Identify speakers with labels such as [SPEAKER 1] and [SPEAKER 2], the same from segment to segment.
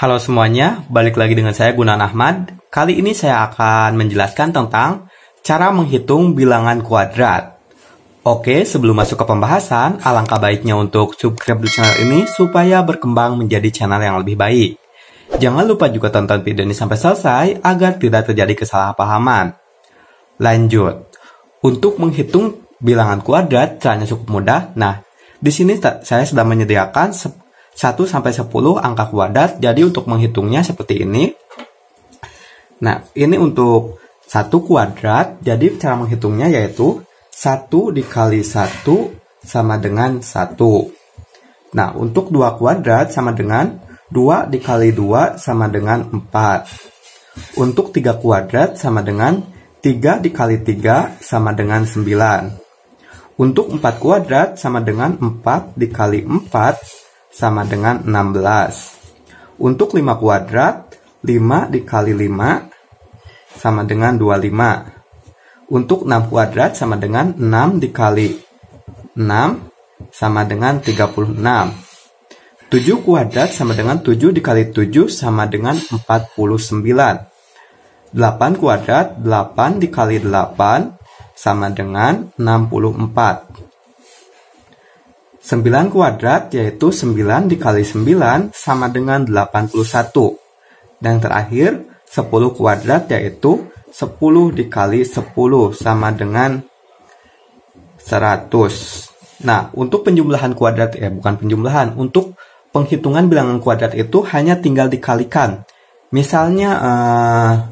[SPEAKER 1] Halo semuanya, balik lagi dengan saya Gunan Ahmad. Kali ini saya akan menjelaskan tentang cara menghitung bilangan kuadrat. Oke, sebelum masuk ke pembahasan, alangkah baiknya untuk subscribe di channel ini supaya berkembang menjadi channel yang lebih baik. Jangan lupa juga tonton video ini sampai selesai agar tidak terjadi kesalahpahaman. Lanjut. Untuk menghitung bilangan kuadrat caranya cukup mudah. Nah, di sini saya sudah menyediakan 1 sampai 10 angka kuadrat. Jadi untuk menghitungnya seperti ini. Nah, ini untuk 1 kuadrat. Jadi cara menghitungnya yaitu 1 dikali 1 sama dengan 1. Nah, untuk 2 kuadrat sama dengan 2 dikali 2 sama dengan 4. Untuk 3 kuadrat sama dengan 3 dikali 3 sama dengan 9. Untuk 4 kuadrat sama dengan 4 dikali 4 sama dengan 16. Untuk 5 kuadrat, 5 dikali 5 sama dengan 25. Untuk 6 kuadrat sama dengan 6 dikali 6 sama dengan 36. 7 kuadrat sama dengan 7 dikali 7 sama dengan 49. 8 kuadrat 8 dikali 8 sama dengan 64. 9 kuadrat yaitu 9 dikali 9 sama dengan 81. Dan terakhir, 10 kuadrat yaitu 10 dikali 10 sama dengan 100. Nah, untuk penjumlahan kuadrat, ya bukan penjumlahan, untuk penghitungan bilangan kuadrat itu hanya tinggal dikalikan. Misalnya, eh,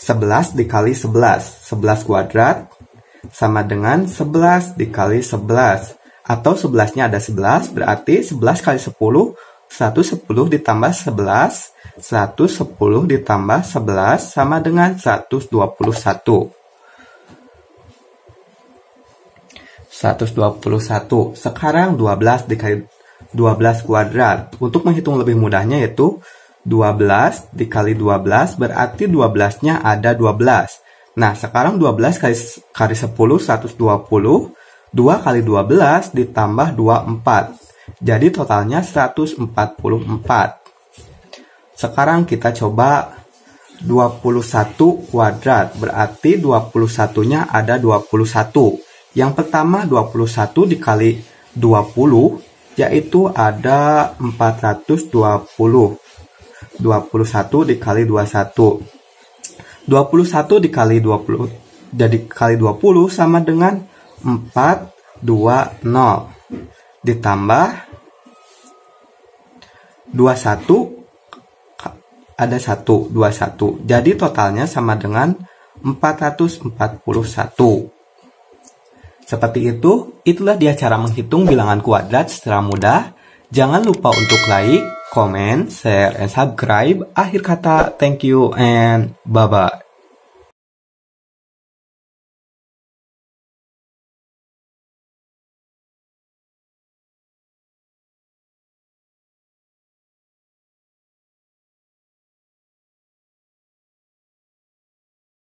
[SPEAKER 1] 11 dikali 11, 11 kuadrat sama dengan 11 dikali 11. Atau 11-nya ada 11, berarti 11 kali 10, 110 ditambah 11, 110 ditambah 11 sama dengan 121. 121. Sekarang 12 dikali 12 kuadrat. Untuk menghitung lebih mudahnya yaitu 12 dikali 12 berarti 12-nya ada 12. Nah, sekarang 12 kali, kali 10 120, 2 kali 12 ditambah 24. Jadi totalnya 144. Sekarang kita coba 21 kuadrat, berarti 21-nya ada 21. Yang pertama 21 dikali 20 yaitu ada 420. 21 dikali 21. 21 dikali 20 jadi kali 20 sama dengan 420 ditambah 21 ada 1 21. Jadi totalnya sama dengan 441. Seperti itu, itulah dia cara menghitung bilangan kuadrat secara mudah. Jangan lupa untuk like, comment, share, and subscribe. Akhir kata, thank you and bye-bye.